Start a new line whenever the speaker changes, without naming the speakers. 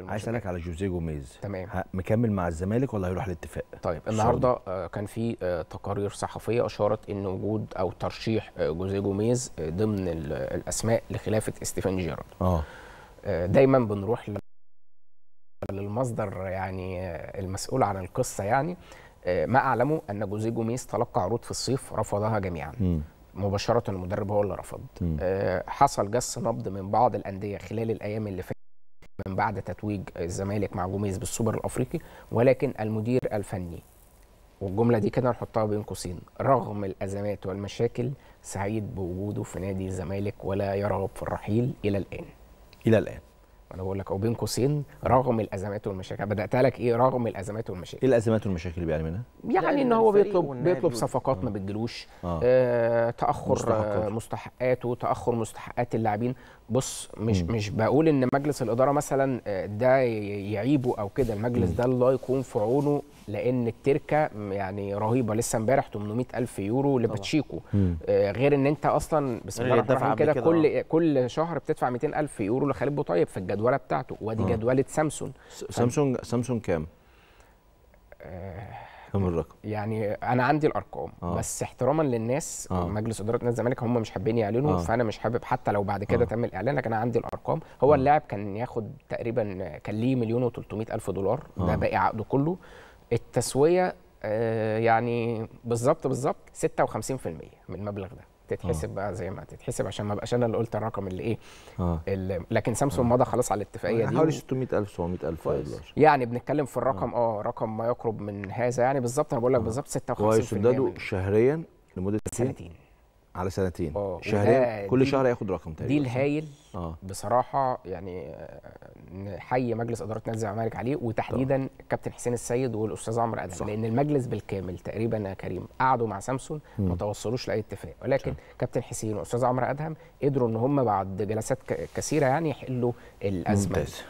عايز اسالك على جوزيه جوميز تمام مكمل مع الزمالك ولا هيروح الاتفاق طيب النهارده آه، كان في آه، تقارير صحفيه اشارت ان وجود او ترشيح آه، جوزيه جوميز ضمن الاسماء لخلافه ستيفن جيرارد اه دايما بنروح للمصدر يعني المسؤول عن القصه يعني ما اعلمه ان جوزيه جوميز تلقى عروض في الصيف رفضها جميعا م. مباشره المدرب هو اللي رفض حصل جس نبض من بعض الانديه خلال الايام اللي فاتت من بعد تتويج الزمالك مع جوميز بالسوبر الافريقي ولكن المدير الفني والجمله دي كده نحطها بين قوسين رغم الازمات والمشاكل سعيد بوجوده في نادي الزمالك ولا يرغب في الرحيل الى الان الى الان انا بقول لك او بين قوسين رغم الازمات والمشاكل بداتها لك ايه رغم الازمات والمشاكل ايه الازمات والمشاكل اللي بيعاني منها يعني ان هو بيطلب بيطلب صفقات ما آه. بتجيلوش آه. آه تاخر مستحقات. مستحقاته تاخر مستحقات اللاعبين بص مش م. مش بقول ان مجلس الاداره مثلا آه، ده يعيبه او كده المجلس م. ده الله يكون في عونه لان التركه يعني رهيبه لسه امبارح 800 الف يورو لباتشيكو آه غير ان انت اصلا بسم الله الرحمن الرحيم كده كل آه. كل شهر بتدفع 200 الف يورو لخالد بوطيب في الجنة. الجدوله بتاعته وادي آه. جدوله سامسونج سامسونج سامسونج كام؟ آه، كم الرقم؟ يعني انا عندي الارقام آه. بس احتراما للناس آه. مجلس اداره نادي الزمالك هم مش حابين يعلنوا آه. فانا مش حابب حتى لو بعد كده آه. تم الاعلان لكن انا عندي الارقام هو آه. اللاعب كان ياخد تقريبا كان ليه مليون و الف دولار آه. ده باقي عقده كله التسويه آه يعني بالظبط بالظبط 56% من المبلغ ده تتحسب آه. بقى زي ما تتحسب عشان ما بقاش انا اللي قلت الرقم اللي ايه آه. اللي لكن سامسونج آه. مضى خلاص على الاتفاقيه يعني دي حوالي 600000 700000 يعني بنتكلم في الرقم اه رقم ما يقرب من هذا يعني بالظبط انا بقول لك بالظبط 56% ويسددوا شهريا لمده سنتين على سنتين أوه. شهرين كل شهر هياخد رقم تقريبا دي الهايل أوه. بصراحه يعني نحيي آه، مجلس اداره نادي الزمالك عليه وتحديدا كابتن حسين السيد والاستاذ عمرو ادهم لان المجلس بالكامل تقريبا يا كريم قعدوا مع سامسون ما توصلوش لاي اتفاق ولكن شا. كابتن حسين والاستاذ عمرو ادهم قدروا ان هم بعد جلسات كثيره يعني يحلوا الازمه ممتاز.